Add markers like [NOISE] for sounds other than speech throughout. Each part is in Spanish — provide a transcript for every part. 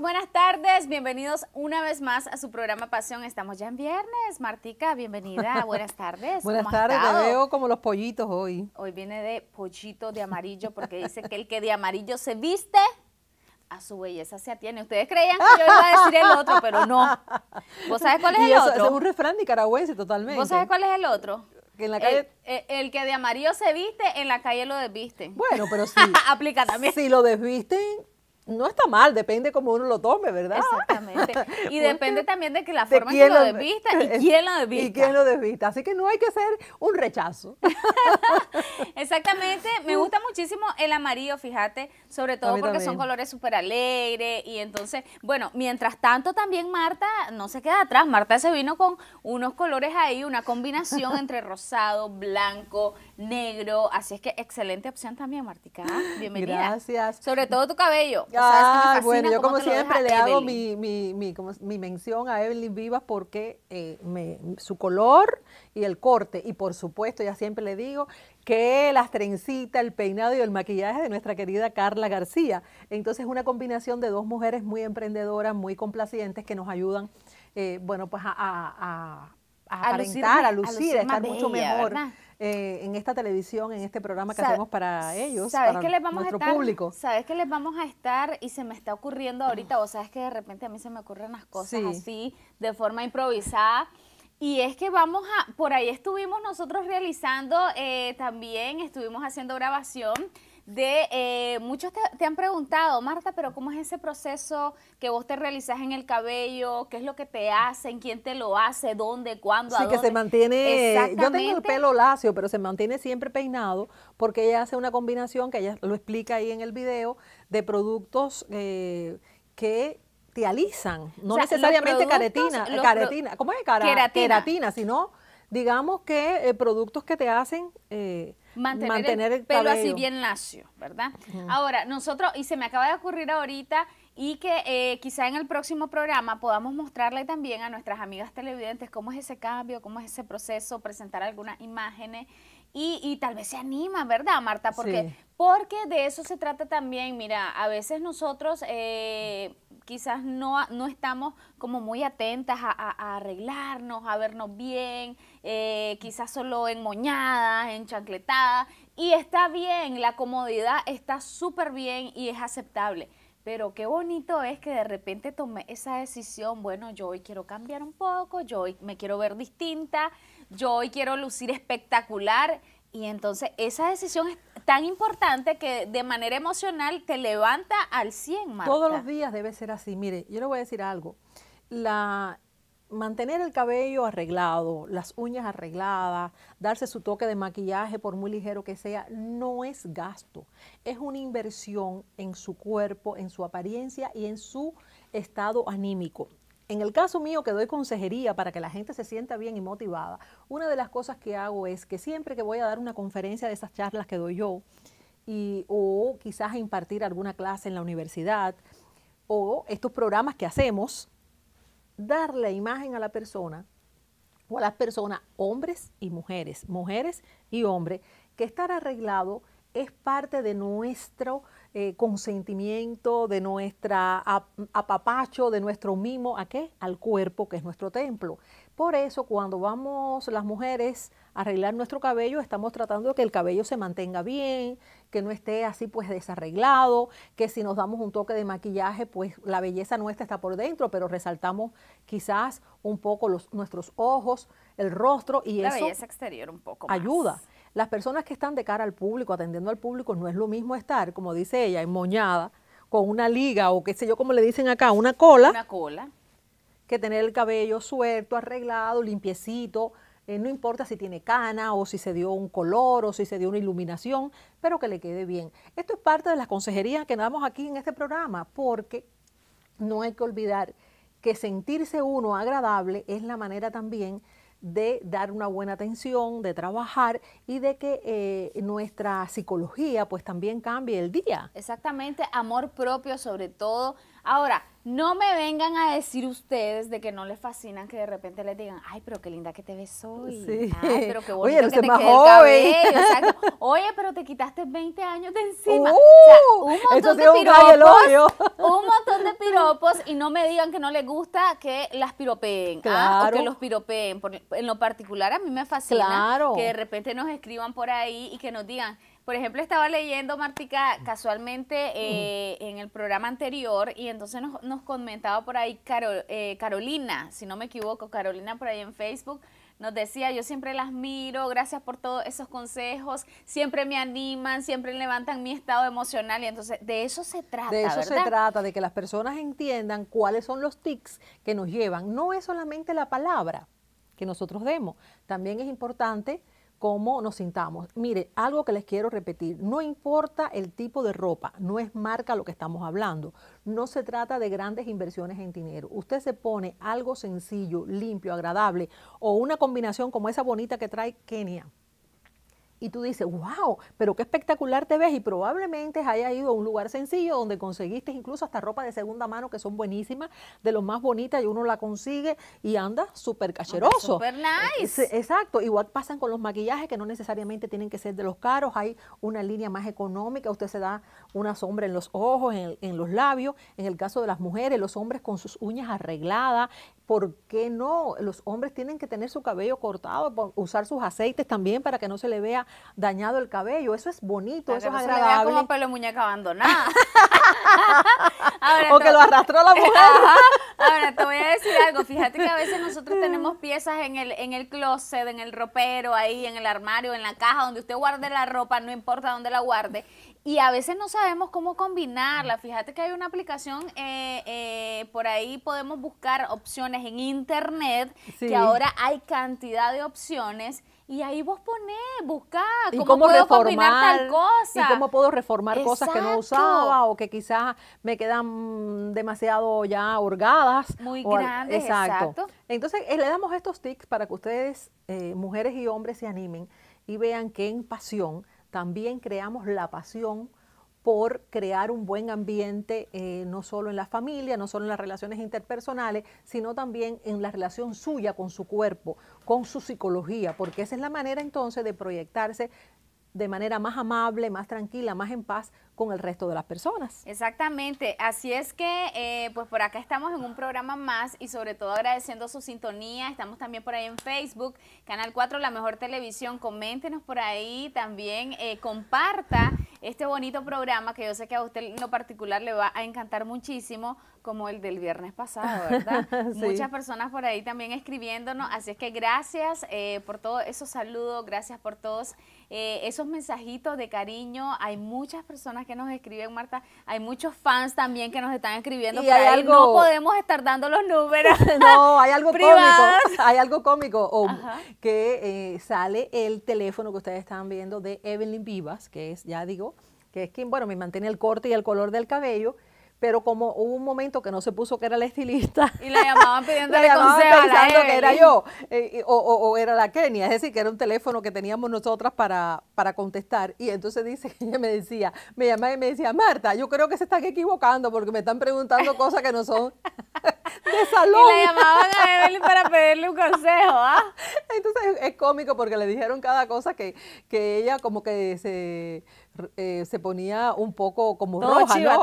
buenas tardes. Bienvenidos una vez más a su programa Pasión. Estamos ya en viernes. Martica, bienvenida. [LAUGHS] Buenas tardes. buenas tardes. Te veo como los pollitos hoy. Hoy viene de pollito de amarillo porque dice que el que de amarillo se viste a su belleza se atiene. Ustedes creían que yo iba a decir el otro, pero no. ¿Vos sabés cuál es el otro? Es un refrán nicaragüense totalmente. ¿Vos sabés cuál es el otro? en la calle... el, que de amarillo se viste, en la calle lo desvisten. Bueno, pero [LAUGHS] sí. Aplica también. Si lo desvisten, no está mal, depende cómo uno lo tome, ¿verdad? Exactamente. [LAUGHS] Y depende también de que la forma en que lo desvista [LAUGHS] y quién lo desvista. Y quién lo desvista. Así que no hay que ser un rechazo. [LAUGHS] Exactamente. Me gusta muchísimo el amarillo, fíjate, sobre todo porque son colores súper alegres. Y entonces, bueno, mientras tanto también Marta no se queda atrás. Marta se vino con unos colores ahí, una combinación entre rosado, blanco, negro. Así es que excelente opción también, Martica. ¿ah? Bienvenida. Gracias. Sobre todo tu cabello bueno, yo como siempre le hago mi, mi, mi, mi, mención a Evelyn Vivas porque eh, su color y el corte, y por supuesto, ya siempre le digo que las trencitas, el peinado y el maquillaje de nuestra querida Carla García. Entonces, una combinación de dos mujeres muy emprendedoras, muy complacientes, que nos ayudan, eh, bueno, pues a, a, a lucir, a estar mucho mejor. Eh, en esta televisión, en este programa que hacemos para ellos, ¿sabes para que les vamos nuestro a público. Sabes que les vamos a estar y se me está ocurriendo ahorita, o sabes que de repente a mí se me ocurren las cosas así de forma improvisada. Y es que vamos a, por ahí estuvimos nosotros realizando, eh, también estuvimos haciendo grabación de eh, muchos te, han preguntado, Marta, pero ¿cómo es ese proceso que vos te realizás en el cabello? ¿Qué es lo que te hacen? ¿Quién te lo hace? ¿Dónde? ¿Cuándo? Sí, que se mantiene. Yo tengo el pelo lacio, pero se mantiene siempre peinado porque ella hace una combinación que ella lo explica ahí en el video de productos eh, que te alizan, no necesariamente caretina, caretina, ¿cómo es? Cara, queratina. queratina, sino digamos que eh, productos que te hacen eh, mantener, el, pelo así bien lacio, ¿verdad? Ahora, nosotros, y se me acaba de ocurrir ahorita, y que eh, quizá en el próximo programa podamos mostrarle también a nuestras amigas televidentes cómo es ese cambio, cómo es ese proceso, presentar algunas imágenes. Y, tal vez se anima, ¿verdad, Marta? Porque, porque de eso se trata también. Mira, a veces nosotros eh, quizás no, estamos como muy atentas a, arreglarnos, a vernos bien, eh, quizás solo en moñadas, en chancletadas, y está bien, la comodidad está súper bien y es aceptable. Pero qué bonito es que de repente tomé esa decisión, bueno, yo hoy quiero cambiar un poco, yo hoy me quiero ver distinta, yo hoy quiero lucir espectacular. Y entonces esa decisión es tan importante que de manera emocional te levanta al 100, más. Todos los días debe ser así. Mire, yo le voy a decir algo. La, mantener el cabello arreglado, las uñas arregladas, darse su toque de maquillaje por muy ligero que sea, no es gasto, es una inversión en su cuerpo, en su apariencia y en su estado anímico. En el caso mío que doy consejería para que la gente se sienta bien y motivada, una de las cosas que hago es que siempre que voy a dar una conferencia de esas charlas que doy yo, y, o quizás impartir alguna clase en la universidad, o estos programas que hacemos, Darle imagen a la persona o a las personas, hombres y mujeres, mujeres y hombres, que estar arreglado es parte de nuestro eh, consentimiento, de nuestra apapacho, de nuestro mimo, ¿a qué? Al cuerpo, que es nuestro templo. Por eso cuando vamos las mujeres a arreglar nuestro cabello, estamos tratando de que el cabello se mantenga bien, que no esté así pues desarreglado, que si nos damos un toque de maquillaje, pues la belleza nuestra está por dentro, pero resaltamos quizás un poco los, nuestros ojos, el rostro y la eso belleza exterior un poco ayuda. Las personas que están de cara al público, atendiendo al público, no es lo mismo estar, como dice ella, enmoñada, con una liga o qué sé yo, como le dicen acá, una cola. Una cola que tener el cabello suelto, arreglado, limpiecito, eh, no importa si tiene cana o si se dio un color o si se dio una iluminación, pero que le quede bien. Esto es parte de las consejerías que damos aquí en este programa, porque no hay que olvidar que sentirse uno agradable es la manera también de dar una buena atención, de trabajar y de que eh, nuestra psicología pues también cambie el día. Exactamente, amor propio sobre todo. Ahora, no me vengan a decir ustedes de que no les fascinan que de repente les digan, ay, pero qué linda que te ves hoy. Sí. Ay, pero qué [LAUGHS] bonito que te [LAUGHS] Oye, pero te quitaste 20 años de encima. Uh, un montón de piropos. [LAUGHS] Un, montón de piropos y no me digan que no les gusta que las piropeen. ¿ah? O que los piropeen. en lo particular a mí me fascina que de repente nos escriban por ahí y que nos digan, por ejemplo, estaba leyendo, Martica, mm. casualmente eh, en el programa anterior y entonces nos, comentaba por ahí eh, Carolina, si no me equivoco, Carolina por ahí en Facebook, nos decía, yo siempre las miro, gracias por todos esos consejos, siempre me animan, siempre levantan mi estado emocional y entonces de eso se trata. De eso se trata, de que las personas entiendan cuáles son los tics que nos llevan. No es solamente la palabra que nosotros demos, también es importante cómo nos sintamos. Mire, algo que les quiero repetir, no importa el tipo de ropa, no es marca lo que estamos hablando, no se trata de grandes inversiones en dinero. Usted se pone algo sencillo, limpio, agradable o una combinación como esa bonita que trae Kenia y tú dices, wow, pero qué espectacular te ves y probablemente haya ido a un lugar sencillo donde conseguiste incluso hasta ropa de segunda mano que son buenísimas, de lo más bonitas y uno la consigue y anda súper cacheroso. súper eh, nice. Exacto, igual pasan con los maquillajes que no necesariamente tienen que ser de los caros, hay una línea más económica, usted se da una sombra en los ojos, en, en los labios, en el caso de las mujeres, los hombres con sus uñas arregladas, ¿por qué no? Los hombres tienen que tener su cabello cortado, usar sus aceites también para que no se le vea dañado el cabello. Eso es bonito, eso es agradable. como pelo muñeca abandonada. Porque [LAUGHS] que lo arrastró la mujer. Ahora te voy a decir algo. Fíjate que a veces nosotros tenemos piezas en el, en el closet, en el ropero, ahí en el armario, en la caja, donde usted guarde la ropa, no importa dónde la guarde. Y a veces no sabemos cómo combinarla. Fíjate que hay una aplicación, eh, eh, por ahí podemos buscar opciones en internet, que ahora hay cantidad de opciones y ahí vos ponés, buscá cómo, puedo reformar tal cosa. Y cómo puedo reformar cosas que no usaba o que quizás me quedan demasiado ya hurgadas. Muy grandes. Exacto. Entonces, eh, le damos estos tics para que ustedes, eh, mujeres y hombres, se animen y vean que en pasión también creamos la pasión por crear un buen ambiente, eh, no solo en la familia, no solo en las relaciones interpersonales, sino también en la relación suya con su cuerpo, con su psicología, porque esa es la manera entonces de proyectarse de manera más amable, más tranquila, más en paz con el resto de las personas. Exactamente, así es que eh, pues por acá estamos en un programa más y sobre todo agradeciendo su sintonía, estamos también por ahí en Facebook, Canal 4, La Mejor Televisión, coméntenos por ahí también, eh, comparta este bonito programa que yo sé que a usted en lo particular le va a encantar muchísimo, como el del viernes pasado, [LAUGHS] ¿verdad? Muchas personas por ahí también escribiéndonos, así es que gracias eh, por todos esos saludos, gracias por todos eh, esos mensajitos de cariño. Hay muchas personas que nos escriben, Marta. Hay muchos fans también que nos están escribiendo. Y No podemos estar dando los números. [LAUGHS] no, hay algo cómico. Hay algo cómico que eh, sale el teléfono que ustedes están viendo de Evelyn Vivas, que es, ya digo, que es quien, bueno, me mantiene el corte y el color del cabello pero como hubo un momento que no se puso que era la estilista. Y le llamaban [LAUGHS] pidiéndole consejo pensando que era yo eh, o, era la Kenia, es decir, que era un teléfono que teníamos nosotras para, contestar. Y entonces dice que ella me decía, me llamaba y me decía, Marta, yo creo que se están equivocando porque me están preguntando cosas que no son de [LAUGHS] salón. Y le llamaban a Evelyn para pedirle un consejo, ¿ah? [LAUGHS] Entonces es cómico porque le dijeron cada cosa que ella como que se eh, se ponía un poco como roja, ¿no?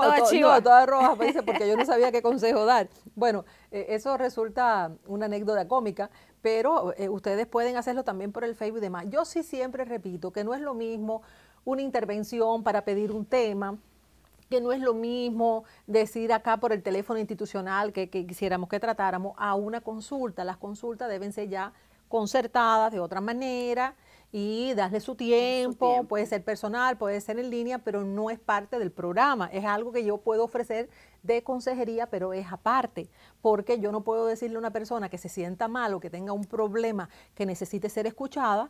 Toda, roja, pues, [LAUGHS] porque yo no sabía qué consejo dar. Bueno, eh, eso resulta una anécdota cómica, pero eh, ustedes pueden hacerlo también por el Facebook y demás. Yo sí siempre repito que no es lo mismo una intervención para pedir un tema, que no es lo mismo decir acá por el teléfono institucional que, quisiéramos que tratáramos a una consulta. Las consultas deben ser ya concertadas de otra manera, y darle su tiempo, puede ser personal, puede ser en línea, pero no es parte del programa, es algo que yo puedo ofrecer de consejería, pero es aparte, porque yo no puedo decirle a una persona que se sienta mal o que tenga un problema que necesite ser escuchada,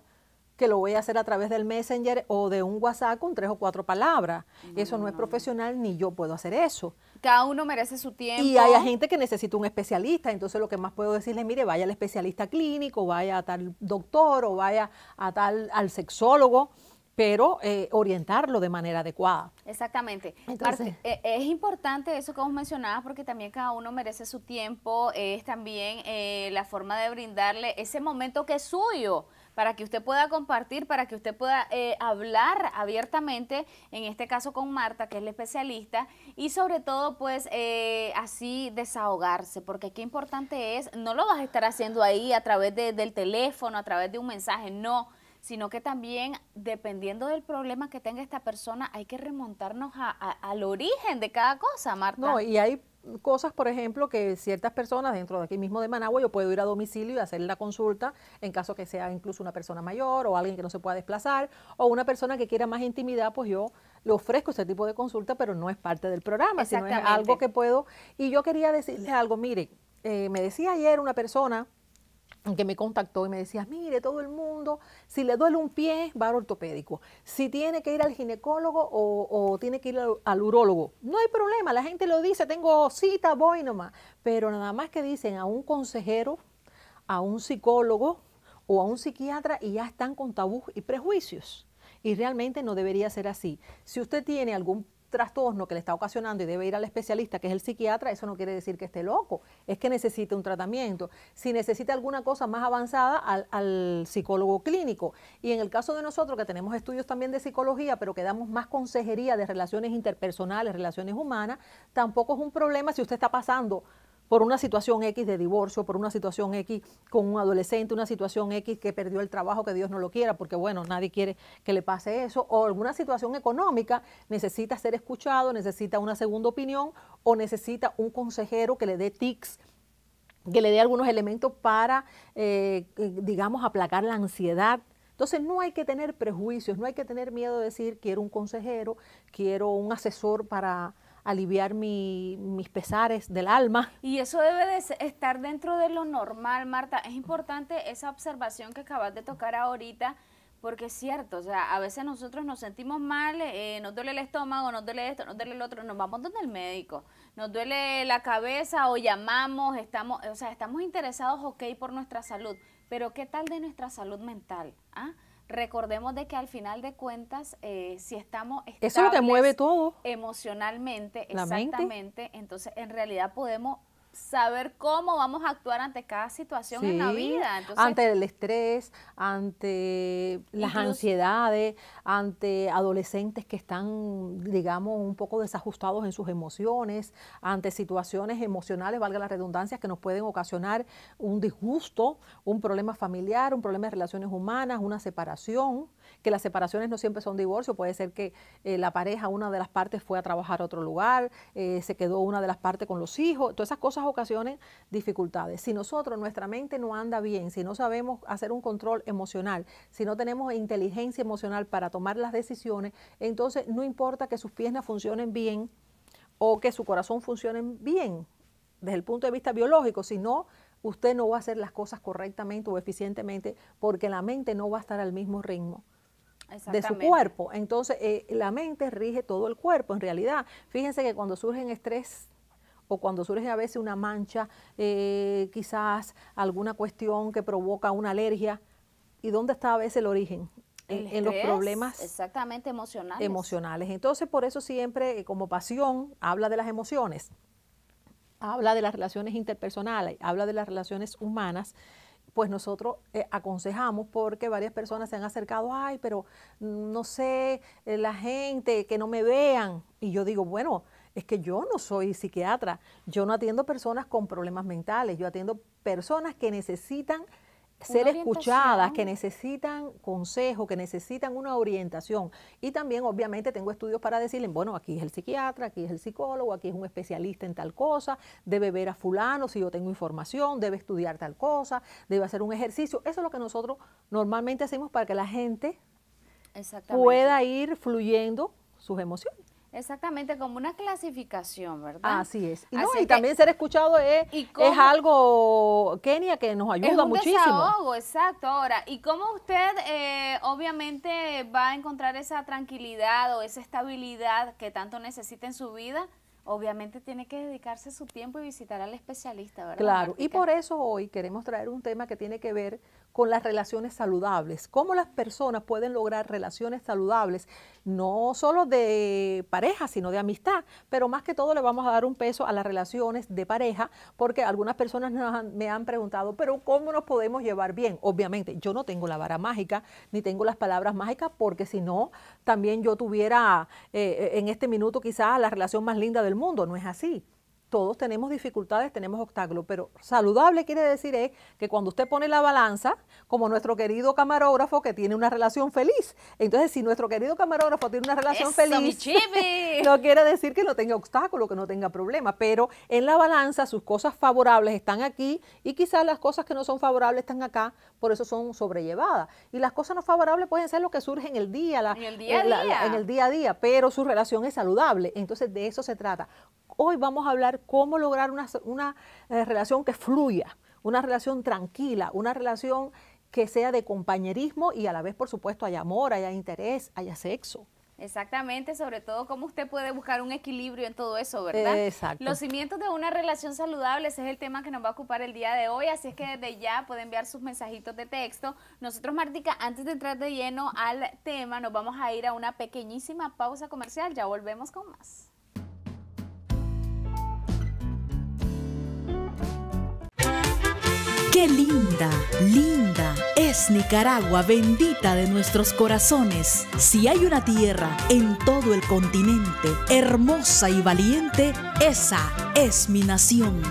que lo voy a hacer a través del Messenger o de un WhatsApp con tres o cuatro palabras. eso no, es profesional ni yo puedo hacer eso cada uno merece su tiempo. Y hay gente que necesita un especialista, entonces lo que más puedo decirles, mire, vaya al especialista clínico, vaya a tal doctor o vaya a tal al sexólogo pero eh, orientarlo de manera adecuada. Exactamente. Entonces, eh, es importante eso que vos mencionabas porque también cada uno merece su tiempo, es también eh, la forma de brindarle ese momento que es suyo para que usted pueda compartir, para que usted pueda eh, hablar abiertamente, en este caso con Marta, que es la especialista, y sobre todo pues eh, así desahogarse, porque qué importante es, no lo vas a estar haciendo ahí a través del teléfono, a través de un mensaje, no sino que también dependiendo del problema que tenga esta persona, hay que remontarnos al origen de cada cosa, Marta. No, y hay cosas, por ejemplo, que ciertas personas dentro de aquí mismo de Managua, yo puedo ir a domicilio y hacer la consulta en caso que sea incluso una persona mayor o alguien que no se pueda desplazar o una persona que quiera más intimidad, pues yo le ofrezco este tipo de consulta, pero no es parte del programa, sino es algo que puedo. Y yo quería decirles algo, mire, eh, me decía ayer una persona que me contactó y me decía, mire, todo el mundo, si le duele un pie, va al ortopédico. Si tiene que ir al ginecólogo o, tiene que ir al, urologo, urólogo, no hay problema, la gente lo dice, tengo cita, voy nomás. Pero nada más que dicen a un consejero, a un psicólogo o a un psiquiatra y ya están con tabú y prejuicios. Y realmente no debería ser así. Si usted tiene algún trastorno que le está ocasionando y debe ir al especialista, que es el psiquiatra, eso no quiere decir que esté loco, es que necesita un tratamiento. Si necesita alguna cosa más avanzada, al, al, psicólogo clínico. Y en el caso de nosotros, que tenemos estudios también de psicología, pero que damos más consejería de relaciones interpersonales, relaciones humanas, tampoco es un problema si usted está pasando por una situación X de divorcio, por una situación X con un adolescente, una situación X que perdió el trabajo, que Dios no lo quiera, porque bueno, nadie quiere que le pase eso, o alguna situación económica, necesita ser escuchado, necesita una segunda opinión o necesita un consejero que le dé tics que le dé algunos elementos para, eh, eh, digamos, aplacar la ansiedad entonces no hay que tener prejuicios, no hay que tener miedo de decir quiero un consejero, quiero un asesor para aliviar mis pesares del alma. Y eso debe de estar dentro de lo normal, Marta. Es importante esa observación que acabas de tocar ahorita. Porque es cierto, o sea, a veces nosotros nos sentimos mal, eh, nos duele el estómago, nos duele esto, nos duele el otro, nos vamos donde el médico, nos duele la cabeza o llamamos, estamos, o sea, estamos interesados, ok, por nuestra salud, pero ¿qué tal de nuestra salud mental? ¿Ah? Recordemos de que al final de cuentas, eh, si estamos eso lo mueve todo emocionalmente, exactamente, entonces en realidad podemos saber cómo vamos a actuar ante cada situación en la vida. ante el estrés, ante las ansiedades, ante adolescentes que están, digamos, un poco desajustados en sus emociones, ante situaciones emocionales, valga la redundancia, que nos pueden ocasionar un disgusto, un problema familiar, un problema de relaciones humanas, una separación que las separaciones no siempre son divorcio, puede ser que eh, la pareja, una de las partes fue a trabajar a otro lugar, eh, se quedó una de las partes con los hijos, todas esas cosas ocasionan dificultades. Si nosotros, nuestra mente no anda bien, si no sabemos hacer un control emocional, si no tenemos inteligencia emocional para tomar las decisiones, entonces no importa que sus piernas funcionen bien o que su corazón funcione bien desde el punto de vista biológico, si no usted no va a hacer las cosas correctamente o eficientemente porque la mente no va a estar al mismo ritmo de su cuerpo. Entonces, eh, la mente rige todo el cuerpo, en realidad. Fíjense que cuando surgen estrés o cuando surge a veces una mancha, eh, quizás alguna cuestión que provoca una alergia, ¿y dónde está a veces el origen? en, los problemas exactamente emocionales. emocionales. Entonces, por eso siempre, eh, como pasión, habla de las emociones, habla de las relaciones interpersonales, habla de las relaciones humanas pues nosotros eh, aconsejamos porque varias personas se han acercado, ay, pero mm, no sé, eh, la gente, que no me vean. Y yo digo, bueno, es que yo no soy psiquiatra, yo no atiendo personas con problemas mentales, yo atiendo personas que necesitan ser escuchadas, que necesitan consejo, que necesitan una orientación. Y también, obviamente, tengo estudios para decirle, bueno, aquí es el psiquiatra, aquí es el psicólogo, aquí es un especialista en tal cosa, debe ver a fulano si yo tengo información, debe estudiar tal cosa, debe hacer un ejercicio. Eso es lo que nosotros normalmente hacemos para que la gente pueda ir fluyendo sus emociones. Exactamente, como una clasificación, ¿verdad? Así es. Y, no, y también ser escuchado es, es algo, Kenia, que nos ayuda es un muchísimo. exacto. Ahora, ¿y cómo usted eh, obviamente va a encontrar esa tranquilidad o esa estabilidad que tanto necesita en su vida? Obviamente tiene que dedicarse su tiempo y visitar al especialista, ¿verdad? Claro, y por eso hoy queremos traer un tema que tiene que ver con las relaciones saludables, cómo las personas pueden lograr relaciones saludables, no solo de pareja, sino de amistad, pero más que todo le vamos a dar un peso a las relaciones de pareja, porque algunas personas me han preguntado, pero ¿cómo nos podemos llevar bien? Obviamente, yo no tengo la vara mágica, ni tengo las palabras mágicas, porque si no, también yo tuviera eh, eh, en este minuto quizás la relación más linda del mundo, no es así todos tenemos dificultades, tenemos obstáculos, pero saludable quiere decir es eh, que cuando usted pone la balanza, como nuestro querido camarógrafo que tiene una relación feliz, entonces si nuestro querido camarógrafo tiene una relación feliz, [LAUGHS] no quiere decir que no tenga obstáculos, que no tenga problemas, pero en la balanza sus cosas favorables están aquí y quizás las cosas que no son favorables están acá, por eso son sobrellevadas. Y las cosas no favorables pueden ser lo que surge en el día, la, eh, en el día a día, pero su relación es saludable, entonces de eso se trata Hoy vamos a hablar cómo lograr una, eh, relación que fluya, una relación tranquila, una relación que sea de compañerismo y a la vez, por supuesto, haya amor, haya interés, haya sexo. Exactamente, sobre todo cómo usted puede buscar un equilibrio en todo eso, ¿verdad? Exacto. Los cimientos de una relación saludable, ese es el tema que nos va a ocupar el día de hoy, así es que desde ya puede enviar sus mensajitos de texto. Nosotros, Martica, antes de entrar de lleno al tema, nos vamos a ir a una pequeñísima pausa comercial, ya volvemos con más. Qué linda, linda es Nicaragua, bendita de nuestros corazones. Si hay una tierra en todo el continente, hermosa y valiente, esa es mi nación.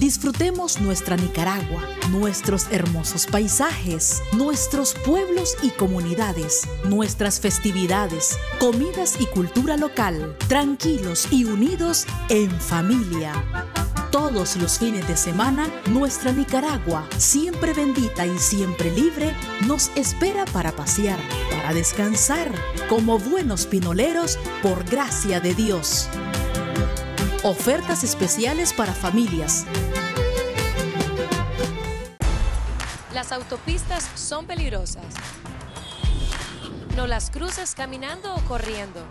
Disfrutemos nuestra Nicaragua, nuestros hermosos paisajes, nuestros pueblos y comunidades, nuestras festividades, comidas y cultura local, tranquilos y unidos en familia. Todos los fines de semana, nuestra Nicaragua, siempre bendita y siempre libre, nos espera para pasear, para descansar, como buenos pinoleros, por gracia de Dios. Ofertas especiales para familias. Las autopistas son peligrosas. No las cruces caminando o corriendo.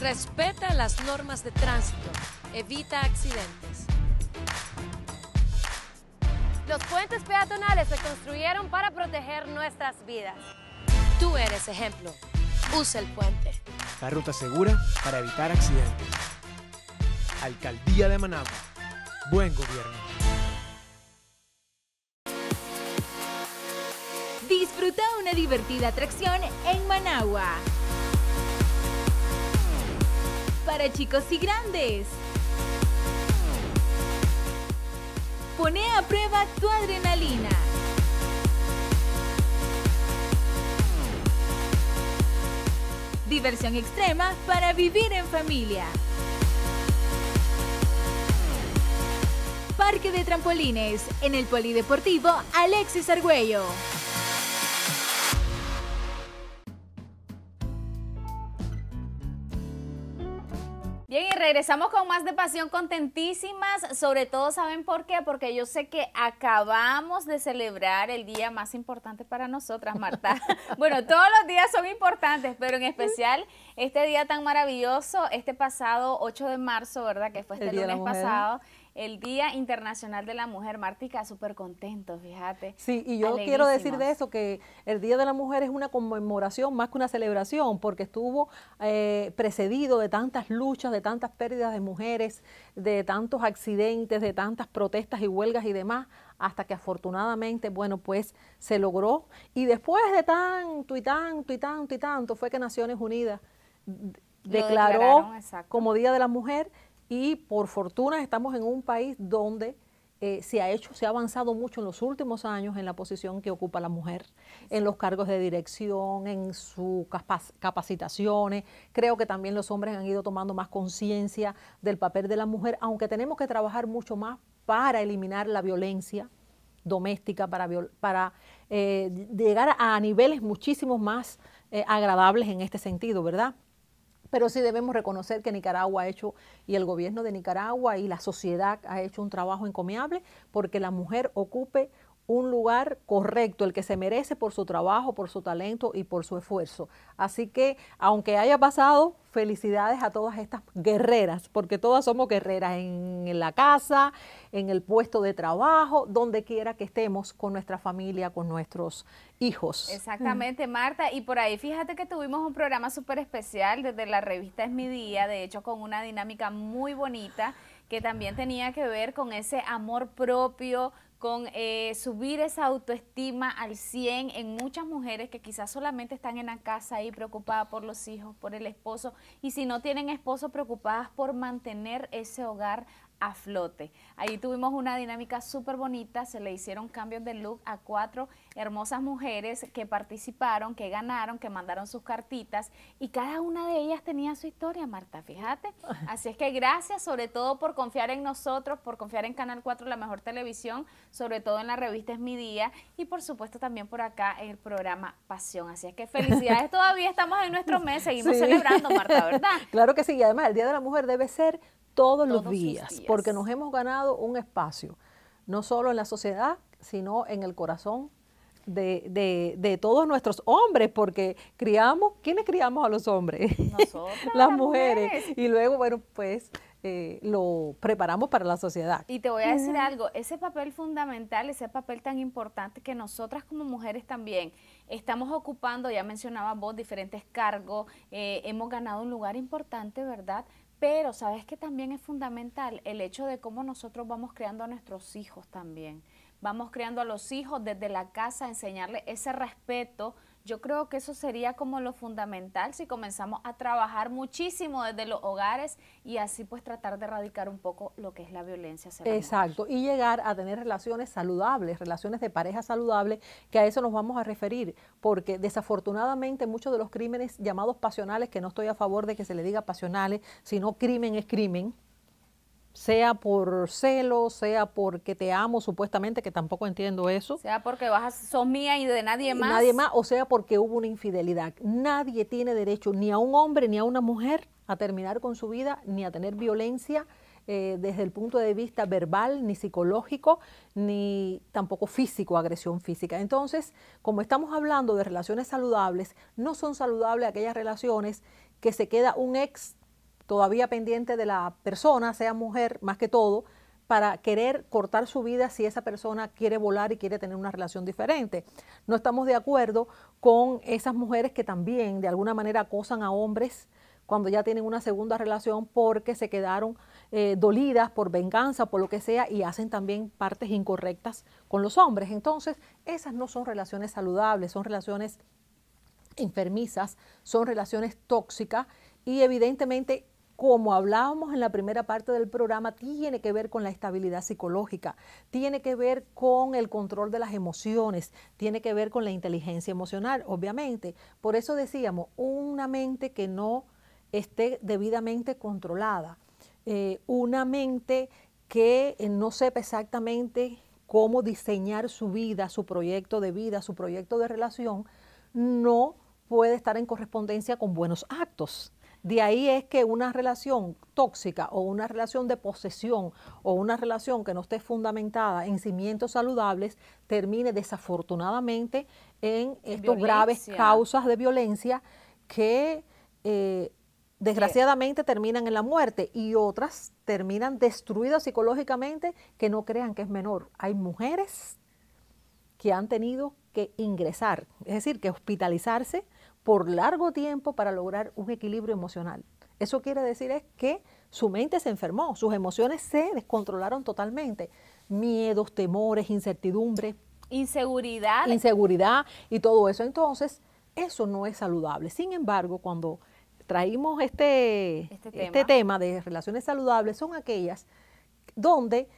Respeta las normas de tránsito. Evita accidentes. Los puentes peatonales se construyeron para proteger nuestras vidas. Tú eres ejemplo. Usa el puente. La ruta segura para evitar accidentes. Alcaldía de Managua. Buen gobierno. Disfruta una divertida atracción en Managua. Para chicos y grandes. Pone a prueba tu adrenalina. Diversión extrema para vivir en familia. Parque de trampolines en el Polideportivo Alexis Argüello. regresamos con más de Pasión Contentísimas. Sobre todo, ¿saben por qué? Porque yo sé que acabamos de celebrar el día más importante para nosotras, Marta. [LAUGHS] bueno, todos los días son importantes, pero en especial este día tan maravilloso, este pasado 8 de marzo, ¿verdad? Que fue este lunes pasado el Día Internacional de la Mujer. Martica, súper contento, fíjate. Sí, y yo quiero decir de eso que el Día de la Mujer es una conmemoración más que una celebración, porque estuvo eh, precedido de tantas luchas, de tantas pérdidas de mujeres, de tantos accidentes, de tantas protestas y huelgas y demás hasta que afortunadamente, bueno, pues se logró. Y después de tanto y tanto y tanto y tanto fue que Naciones Unidas declaró como Día de la Mujer y por fortuna estamos en un país donde eh, se ha hecho, se ha avanzado mucho en los últimos años en la posición que ocupa la mujer, en los cargos de dirección, en sus capacitaciones. Creo que también los hombres han ido tomando más conciencia del papel de la mujer, aunque tenemos que trabajar mucho más para eliminar la violencia doméstica, para, para eh, llegar a niveles muchísimo más eh, agradables en este sentido, ¿verdad? Pero sí debemos reconocer que Nicaragua ha hecho, y el gobierno de Nicaragua y la sociedad ha hecho un trabajo encomiable porque la mujer ocupe un lugar correcto, el que se merece por su trabajo, por su talento y por su esfuerzo. Así que, aunque haya pasado, felicidades a todas estas guerreras, porque todas somos guerreras en, la casa, en el puesto de trabajo, donde quiera que estemos con nuestra familia, con nuestros hijos. Exactamente, mm. Marta. Y por ahí fíjate que tuvimos un programa súper especial desde la revista Es mi Día, de hecho, con una dinámica muy bonita que también tenía que ver con ese amor propio, con eh, subir esa autoestima al 100 en muchas mujeres que quizás solamente están en la casa ahí preocupadas por los hijos, por el esposo, y si no tienen esposo, preocupadas por mantener ese hogar a flote. Ahí tuvimos una dinámica súper bonita, se le hicieron cambios de look a cuatro hermosas mujeres que participaron, que ganaron, que mandaron sus cartitas y cada una de ellas tenía su historia, Marta, fíjate. [LAUGHS] Así es que gracias sobre todo por confiar en nosotros, por confiar en Canal 4, la mejor televisión, sobre todo en la revista Es Mi Día y por supuesto también por acá en el programa Pasión. Así es que felicidades, [LAUGHS] todavía estamos en nuestro mes, seguimos celebrando, Marta, ¿verdad? [LAUGHS] Claro que sí, y además el Día de la Mujer debe ser todos, los días, porque nos hemos ganado un espacio, no solo en la sociedad, sino en el corazón de, todos nuestros hombres, porque criamos, ¿quiénes criamos a los hombres? Nosotras, [LAUGHS] las, mujeres. Y luego, bueno, pues eh, lo preparamos para la sociedad. Y te voy a decir algo, ese papel fundamental, ese papel tan importante que nosotras como mujeres también estamos ocupando, ya mencionaba vos, diferentes cargos, eh, hemos ganado un lugar importante, ¿verdad? Pero sabes que también es fundamental el hecho de cómo nosotros vamos creando a nuestros hijos también. Vamos creando a los hijos desde la casa, enseñarles ese respeto, yo creo que eso sería como lo fundamental si comenzamos a trabajar muchísimo desde los hogares y así pues tratar de erradicar un poco lo que es la violencia. sexual. Exacto, y llegar a tener relaciones saludables, relaciones de pareja saludable, que a eso nos vamos a referir, porque desafortunadamente muchos de los crímenes llamados pasionales, que no estoy a favor de que se le diga pasionales, sino crimen es crimen, sea por celo, sea porque te amo supuestamente, que tampoco entiendo eso. Sea porque vas, sos mía y de nadie más. Nadie más, o sea porque hubo una infidelidad. Nadie tiene derecho, ni a un hombre ni a una mujer, a terminar con su vida, ni a tener violencia eh, desde el punto de vista verbal, ni psicológico, ni tampoco físico, agresión física. Entonces, como estamos hablando de relaciones saludables, no son saludables aquellas relaciones que se queda un ex todavía pendiente de la persona, sea mujer más que todo, para querer cortar su vida si esa persona quiere volar y quiere tener una relación diferente. No estamos de acuerdo con esas mujeres que también de alguna manera acosan a hombres cuando ya tienen una segunda relación porque se quedaron eh, dolidas por venganza, por lo que sea, y hacen también partes incorrectas con los hombres. Entonces, esas no son relaciones saludables, son relaciones enfermizas, son relaciones tóxicas y evidentemente como hablábamos en la primera parte del programa, tiene que ver con la estabilidad psicológica, tiene que ver con el control de las emociones, tiene que ver con la inteligencia emocional, obviamente. Por eso decíamos, una mente que no esté debidamente controlada, eh, una mente que no sepa exactamente cómo diseñar su vida, su proyecto de vida, su proyecto de relación, no puede estar en correspondencia con buenos actos. De ahí es que una relación tóxica o una relación de posesión o una relación que no esté fundamentada en cimientos saludables termine desafortunadamente en estas graves causas de violencia que eh, desgraciadamente terminan en la muerte y otras terminan destruidas psicológicamente que no crean que es menor. Hay mujeres que han tenido que ingresar, es decir, que hospitalizarse por largo tiempo para lograr un equilibrio emocional. Eso quiere decir es que su mente se enfermó, sus emociones se descontrolaron totalmente. Miedos, temores, incertidumbre. Inseguridad. Inseguridad y todo eso. Entonces, eso no es saludable. Sin embargo, cuando traímos este, este, este tema. este tema de relaciones saludables, son aquellas donde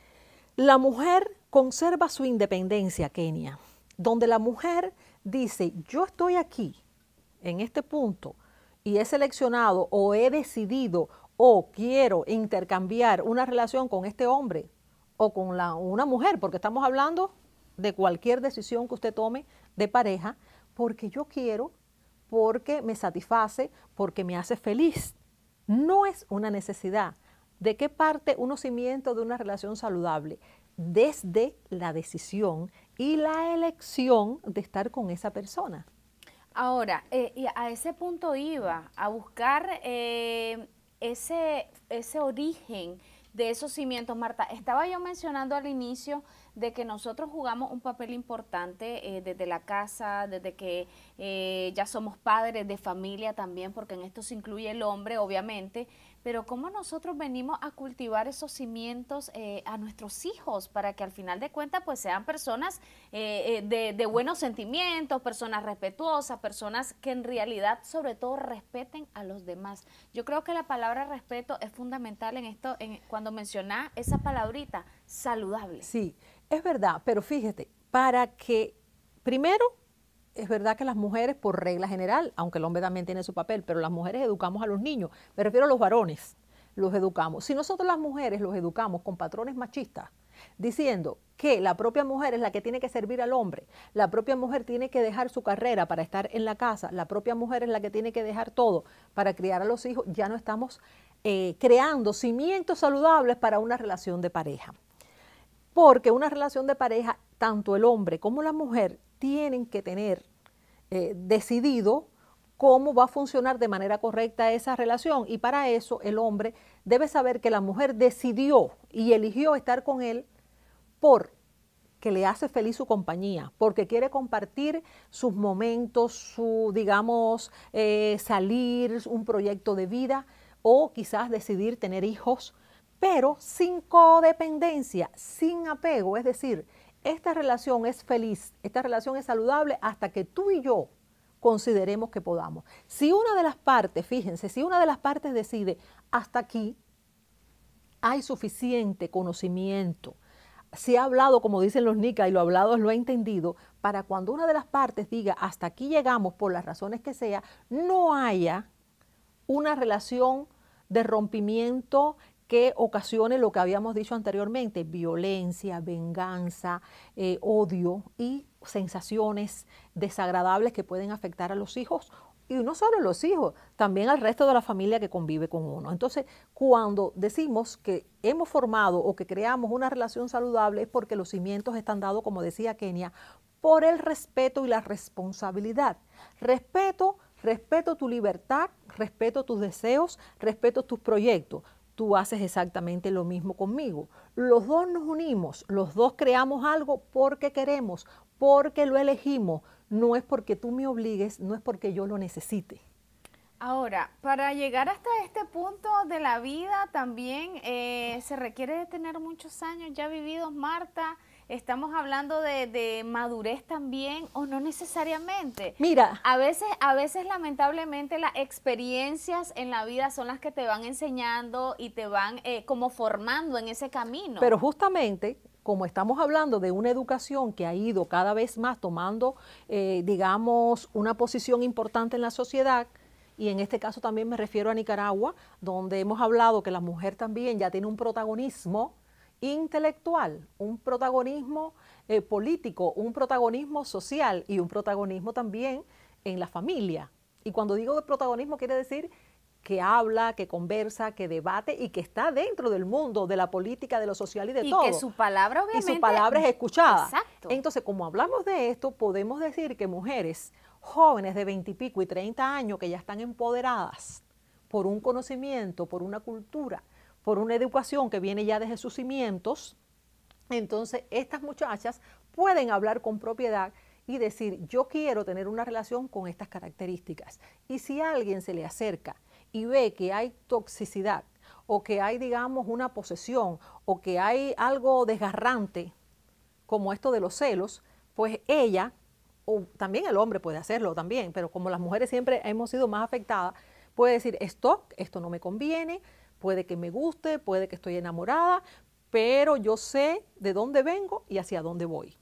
la mujer conserva su independencia, Kenia, donde la mujer dice, yo estoy aquí, en este punto y he seleccionado o he decidido o quiero intercambiar una relación con este hombre o con la, una mujer, porque estamos hablando de cualquier decisión que usted tome de pareja, porque yo quiero, porque me satisface, porque me hace feliz. No es una necesidad. ¿De qué parte uno cimiento de una relación saludable? Desde la decisión y la elección de estar con esa persona. Ahora, eh, y a ese punto iba, a buscar eh, ese, ese origen de esos cimientos. Marta, estaba yo mencionando al inicio de que nosotros jugamos un papel importante eh, desde la casa, desde que ya somos padres de familia también, porque en esto se incluye el hombre, obviamente, pero cómo nosotros venimos a cultivar esos cimientos eh, a nuestros hijos para que al final de cuentas pues sean personas eh, eh, de, buenos sentimientos, personas respetuosas, personas que en realidad sobre todo respeten a los demás. Yo creo que la palabra respeto es fundamental en esto, en, cuando menciona esa palabrita, saludable. Sí, es verdad, pero fíjate, para que primero es verdad que las mujeres, por regla general, aunque el hombre también tiene su papel, pero las mujeres educamos a los niños, me refiero a los varones, los educamos. Si nosotros las mujeres los educamos con patrones machistas, diciendo que la propia mujer es la que tiene que servir al hombre, la propia mujer tiene que dejar su carrera para estar en la casa, la propia mujer es la que tiene que dejar todo para criar a los hijos, ya no estamos eh, creando cimientos saludables para una relación de pareja. Porque una relación de pareja tanto el hombre como la mujer tienen que tener eh, decidido cómo va a funcionar de manera correcta esa relación. Y para eso el hombre debe saber que la mujer decidió y eligió estar con él por que le hace feliz su compañía, porque quiere compartir sus momentos, su, digamos, eh, salir, un proyecto de vida o quizás decidir tener hijos, pero sin codependencia, sin apego, es decir, esta relación es feliz, esta relación es saludable hasta que tú y yo consideremos que podamos. Si una de las partes, fíjense, si una de las partes decide hasta aquí, hay suficiente conocimiento. si ha hablado, como dicen los NICA, y lo hablado lo ha entendido, para cuando una de las partes diga hasta aquí llegamos por las razones que sea, no haya una relación de rompimiento que ocasione lo que habíamos dicho anteriormente, violencia, venganza, eh, odio y sensaciones desagradables que pueden afectar a los hijos y no solo a los hijos, también al resto de la familia que convive con uno. Entonces, cuando decimos que hemos formado o que creamos una relación saludable es porque los cimientos están dados, como decía Kenia, por el respeto y la responsabilidad. Respeto, respeto tu libertad, respeto tus deseos, respeto tus proyectos tú haces exactamente lo mismo conmigo. Los dos nos unimos, los dos creamos algo porque queremos, porque lo elegimos. No es porque tú me obligues, no es porque yo lo necesite. Ahora, para llegar hasta este punto de la vida también eh, se requiere de tener muchos años ya vividos, Marta estamos hablando de, madurez también o no necesariamente. Mira. A veces, a veces lamentablemente las experiencias en la vida son las que te van enseñando y te van eh, como formando en ese camino. Pero justamente como estamos hablando de una educación que ha ido cada vez más tomando, eh, digamos, una posición importante en la sociedad, y en este caso también me refiero a Nicaragua, donde hemos hablado que la mujer también ya tiene un protagonismo intelectual, un protagonismo eh, político, un protagonismo social y un protagonismo también en la familia. Y cuando digo de protagonismo quiere decir que habla, que conversa, que debate y que está dentro del mundo de la política, de lo social y de todo. Y que su palabra Y su palabra es escuchada. Exacto. Entonces, como hablamos de esto, podemos decir que mujeres jóvenes de veintipico y treinta años que ya están empoderadas por un conocimiento, por una cultura, por una educación que viene ya desde sus cimientos, entonces estas muchachas pueden hablar con propiedad y decir, yo quiero tener una relación con estas características. Y si alguien se le acerca y ve que hay toxicidad o que hay, digamos, una posesión o que hay algo desgarrante, como esto de los celos, pues ella, o también el hombre puede hacerlo también, pero como las mujeres siempre hemos sido más afectadas, puede decir, stop, esto no me conviene, Puede que me guste, puede que estoy enamorada, pero yo sé de dónde vengo y hacia dónde voy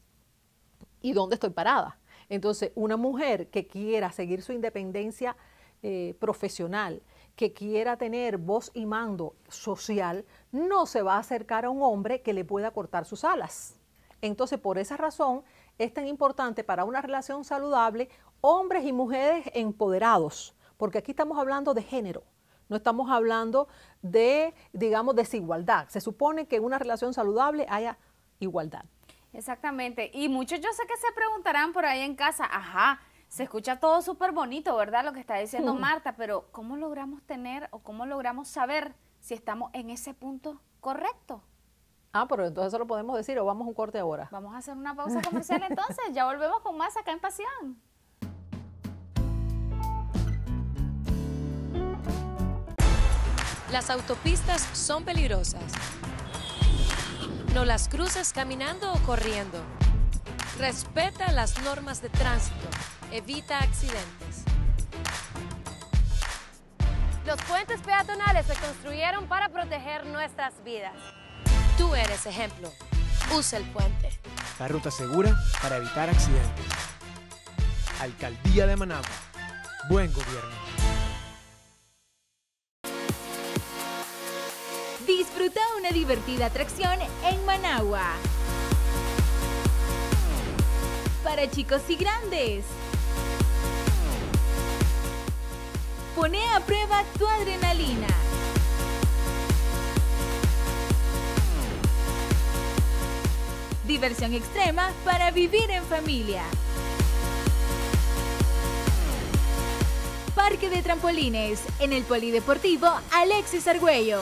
y dónde estoy parada. Entonces, una mujer que quiera seguir su independencia eh, profesional, que quiera tener voz y mando social, no se va a acercar a un hombre que le pueda cortar sus alas. Entonces, por esa razón, es tan importante para una relación saludable hombres y mujeres empoderados, porque aquí estamos hablando de género. No estamos hablando de, digamos, desigualdad. Se supone que en una relación saludable haya igualdad. Exactamente. Y muchos yo sé que se preguntarán por ahí en casa, ajá, se escucha todo súper bonito, ¿verdad? Lo que está diciendo hmm. Marta, pero ¿cómo logramos tener o cómo logramos saber si estamos en ese punto correcto? Ah, pero entonces eso lo podemos decir o vamos a un corte ahora. Vamos a hacer una pausa comercial entonces. ya volvemos con más acá en Pasión. Las autopistas son peligrosas. No las cruces caminando o corriendo. Respeta las normas de tránsito. Evita accidentes. Los puentes peatonales se construyeron para proteger nuestras vidas. Tú eres ejemplo. Usa el puente. La ruta segura para evitar accidentes. Alcaldía de Managua. Buen gobierno. Disfruta una divertida atracción en Managua. Para chicos y grandes. Pone a prueba tu adrenalina. Diversión extrema para vivir en familia. Parque de Trampolines en el Polideportivo Alexis Argüello.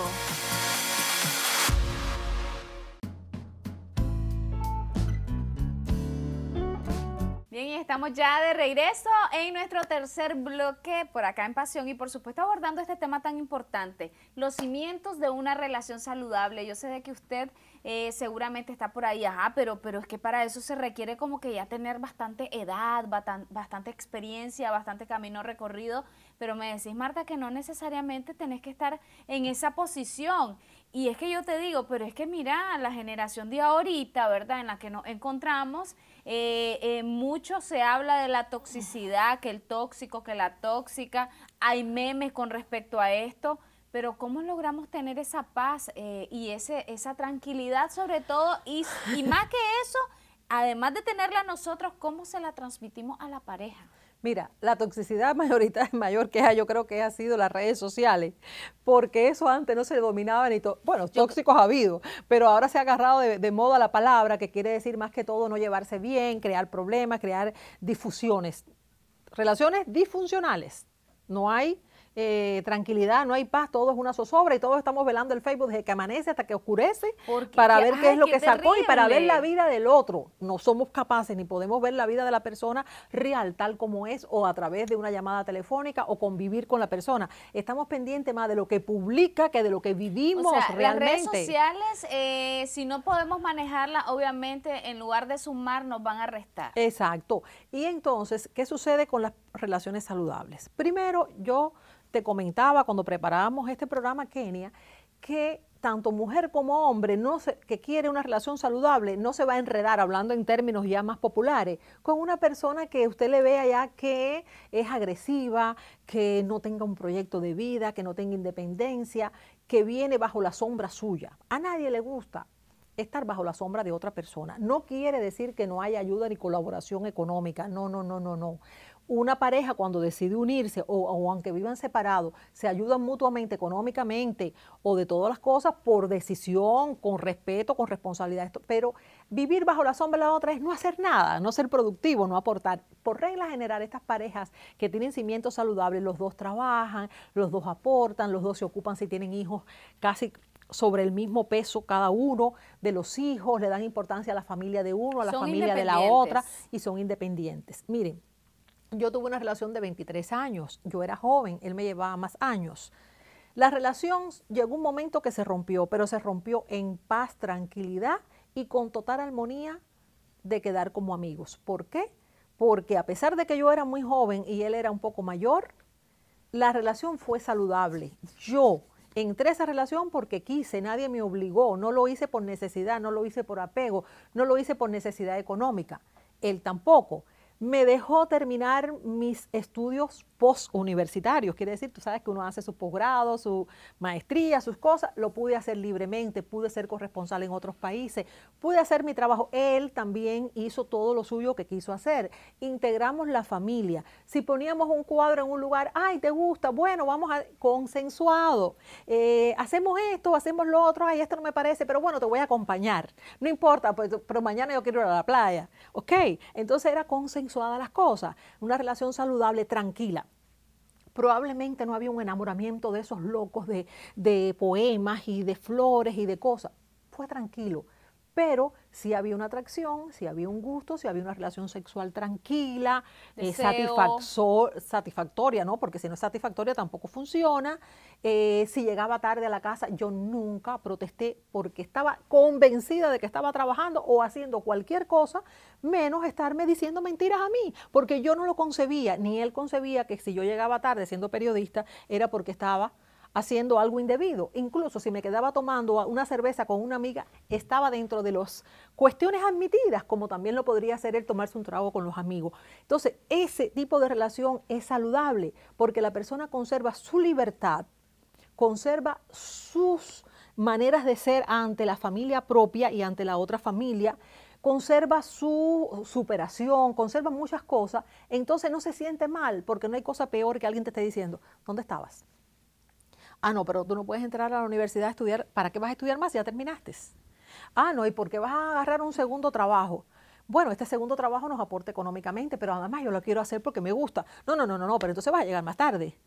estamos ya de regreso en nuestro tercer bloque por acá en Pasión y por supuesto abordando este tema tan importante, los cimientos de una relación saludable. Yo sé de que usted eh, seguramente está por ahí, ajá, pero, pero es que para eso se requiere como que ya tener bastante edad, bastante experiencia, bastante camino recorrido, pero me decís, Marta, que no necesariamente tenés que estar en esa posición. Y es que yo te digo, pero es que mira, la generación de ahorita, ¿verdad? En la que nos encontramos, eh, eh, mucho se habla de la toxicidad, que el tóxico, que la tóxica. Hay memes con respecto a esto pero ¿cómo logramos tener esa paz eh, y ese, esa tranquilidad sobre todo? Y, y más que eso, además de tenerla nosotros, ¿cómo se la transmitimos a la pareja? Mira, la toxicidad [LAUGHS] mayoritaria mayor que yo creo que ha sido las redes sociales, porque eso antes no se dominaba ni todo. Bueno, tóxicos ha habido, pero ahora se ha agarrado de, modo a la palabra que quiere decir más que todo no llevarse bien, crear problemas, crear difusiones. Relaciones disfuncionales. No hay eh, tranquilidad, no hay paz, todo es una zozobra y todos estamos velando el Facebook desde que amanece hasta que oscurece para ver qué es lo que sacó y para ver la vida del otro. No somos capaces ni podemos ver la vida de la persona real tal como es o a través de una llamada telefónica o convivir con la persona. Estamos pendientes más de lo que publica que de lo que vivimos realmente. Las redes sociales, eh, si no podemos manejarlas, obviamente en lugar de sumar nos van a restar. Exacto. Y entonces, ¿qué sucede con las relaciones saludables? Primero, yo te comentaba cuando preparábamos este programa, Kenia, que tanto mujer como hombre no que quiere una relación saludable no se va a enredar, hablando en términos ya más populares, con una persona que usted le vea ya que es agresiva, que no tenga un proyecto de vida, que no tenga independencia, que viene bajo la sombra suya. A nadie le gusta estar bajo la sombra de otra persona. No quiere decir que no haya ayuda ni colaboración económica, no, no, no, no, no una pareja cuando decide unirse o, aunque vivan separados, se ayudan mutuamente económicamente o de todas las cosas por decisión, con respeto, con responsabilidad. Pero vivir bajo la sombra de la otra es no hacer nada, no ser productivo, no aportar. Por regla general, estas parejas que tienen cimientos saludables, los dos trabajan, los dos aportan, los dos se ocupan si tienen hijos casi sobre el mismo peso cada uno de los hijos, le dan importancia a la familia de uno, a la familia de la otra y son independientes. Miren, yo tuve una relación de 23 años, yo era joven, él me llevaba más años. La relación llegó un momento que se rompió, pero se rompió en paz, tranquilidad y con total armonía de quedar como amigos. ¿Por qué? Porque a pesar de que yo era muy joven y él era un poco mayor, la relación fue saludable. Yo entré a esa relación porque quise, nadie me obligó, no lo hice por necesidad, no lo hice por apego, no lo hice por necesidad económica. Él tampoco me dejó terminar mis estudios posuniversitarios, Quiere decir, tú sabes que uno hace su posgrado, su maestría, sus cosas, lo pude hacer libremente, pude ser corresponsal en otros países, pude hacer mi trabajo. Él también hizo todo lo suyo que quiso hacer. Integramos la familia. Si poníamos un cuadro en un lugar, ay, te gusta, bueno, vamos a consensuado. Eh, hacemos esto, hacemos lo otro, ay, esto no me parece, pero bueno, te voy a acompañar. No importa, pues, pero mañana yo quiero ir a la playa. Ok, entonces era consensuado las cosas, una relación saludable, tranquila probablemente no había un enamoramiento de esos locos de, de, poemas y de flores y de cosas. Fue tranquilo, pero si había una atracción, si había un gusto, si había una relación sexual tranquila, eh, satisfactoria, ¿no? Porque si no es satisfactoria tampoco funciona. Eh, si llegaba tarde a la casa, yo nunca protesté porque estaba convencida de que estaba trabajando o haciendo cualquier cosa, menos estarme diciendo mentiras a mí, porque yo no lo concebía, ni él concebía que si yo llegaba tarde siendo periodista era porque estaba haciendo algo indebido. Incluso si me quedaba tomando una cerveza con una amiga, estaba dentro de las cuestiones admitidas, como también lo podría hacer el tomarse un trago con los amigos. Entonces, ese tipo de relación es saludable porque la persona conserva su libertad, conserva sus maneras de ser ante la familia propia y ante la otra familia, conserva su superación, conserva muchas cosas, entonces no se siente mal porque no hay cosa peor que alguien te esté diciendo, ¿dónde estabas? Ah, no, pero tú no puedes entrar a la universidad a estudiar. ¿Para qué vas a estudiar más si ya terminaste? Ah, no, ¿y por qué vas a agarrar un segundo trabajo? Bueno, este segundo trabajo nos aporta económicamente, pero además yo lo quiero hacer porque me gusta. No, no, no, no, no, pero entonces vas a llegar más tarde.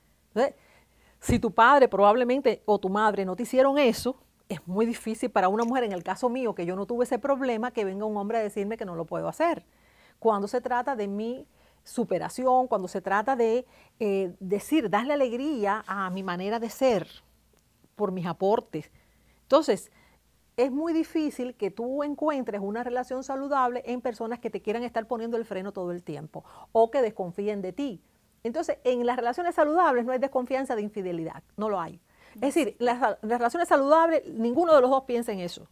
si tu padre probablemente o tu madre no te hicieron eso, es muy difícil para una mujer, en el caso mío, que yo no tuve ese problema, que venga un hombre a decirme que no lo puedo hacer. Cuando se trata de mí superación, cuando se trata de decir, eh, decir, darle alegría a mi manera de ser por mis aportes. Entonces, es muy difícil que tú encuentres una relación saludable en personas que te quieran estar poniendo el freno todo el tiempo o que desconfíen de ti. Entonces, en las relaciones saludables no hay desconfianza de infidelidad, no lo hay. Es decir, las, las relaciones saludables, ninguno de los dos piensa en eso.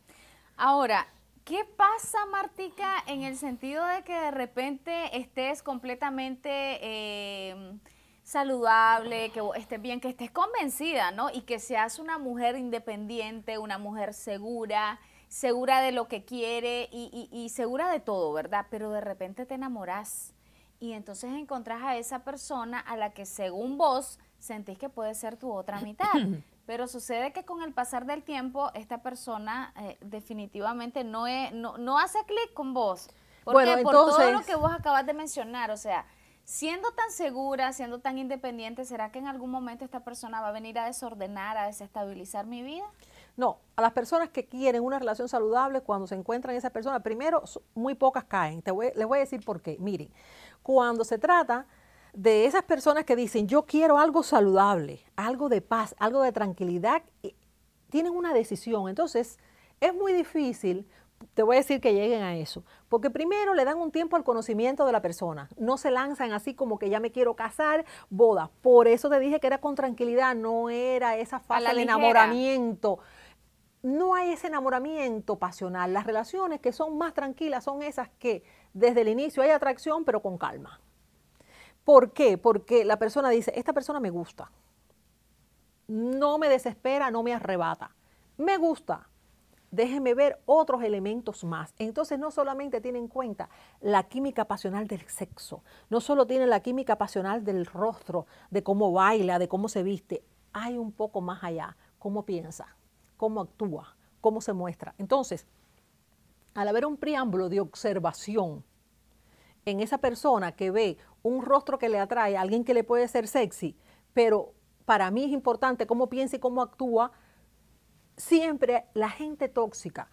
Ahora, ¿Qué pasa, Martica, en el sentido de que de repente estés completamente em, saludable, que estés bien, que estés convencida, ¿no? Y que seas una mujer independiente, una mujer segura, segura de lo que quiere y, y segura de todo, ¿verdad? Pero de repente te enamorás y entonces encontrás a esa persona a la que según vos sentís que puede ser tu otra mitad. [LAUGHS] Pero sucede que con el pasar del tiempo, esta persona eh, definitivamente no, es, no, hace clic con vos. ¿Por qué? Por todo lo que vos acabas de mencionar. O sea, siendo tan segura, siendo tan independiente, ¿será que en algún momento esta persona va a venir a desordenar, a desestabilizar mi vida? No, a las personas que quieren una relación saludable, cuando se encuentran esa persona, primero, muy pocas caen. Te voy, les voy a decir por qué. Miren, cuando se trata de esas personas que dicen, yo quiero algo saludable, algo de paz, algo de tranquilidad, tienen una decisión. Entonces, es muy difícil, te voy a decir que lleguen a eso, porque primero le dan un tiempo al conocimiento de la persona, no se lanzan así como que ya me quiero casar, boda. Por eso te dije que era con tranquilidad, no era esa fase de enamoramiento no hay ese enamoramiento pasional. Las relaciones que son más tranquilas son esas que desde el inicio hay atracción, pero con calma. ¿Por qué? Porque la persona dice, esta persona me gusta, no me desespera, no me arrebata, me gusta, déjeme ver otros elementos más. Entonces no solamente tiene en cuenta la química pasional del sexo, no solo tiene la química pasional del rostro, de cómo baila, de cómo se viste, hay un poco más allá, cómo piensa, cómo actúa, cómo se muestra. Entonces, al haber un preámbulo de observación, en esa persona que ve un rostro que le atrae, alguien que le puede ser sexy, pero para mí es importante cómo piensa y cómo actúa, siempre la gente tóxica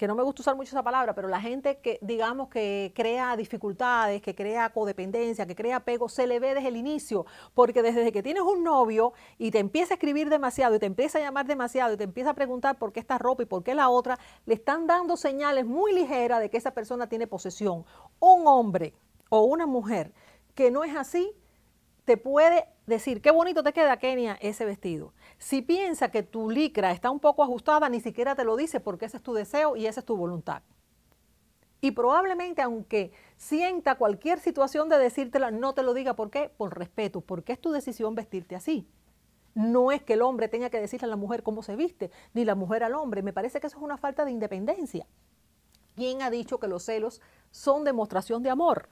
que no me gusta usar mucho esa palabra, pero la gente que, digamos, que crea dificultades, que crea codependencia, que crea apego, se le ve desde el inicio, porque desde que tienes un novio y te empieza a escribir demasiado y te empieza a llamar demasiado y te empieza a preguntar por qué esta ropa y por qué la otra, le están dando señales muy ligeras de que esa persona tiene posesión. Un hombre o una mujer que no es así, te puede decir, qué bonito te queda Kenia ese vestido. Si piensa que tu licra está un poco ajustada, ni siquiera te lo dice porque ese es tu deseo y esa es tu voluntad. Y probablemente aunque sienta cualquier situación de decírtela, no te lo diga. ¿Por qué? Por respeto, porque es tu decisión vestirte así. No es que el hombre tenga que decirle a la mujer cómo se viste, ni la mujer al hombre. Me parece que eso es una falta de independencia. ¿Quién ha dicho que los celos son demostración de amor?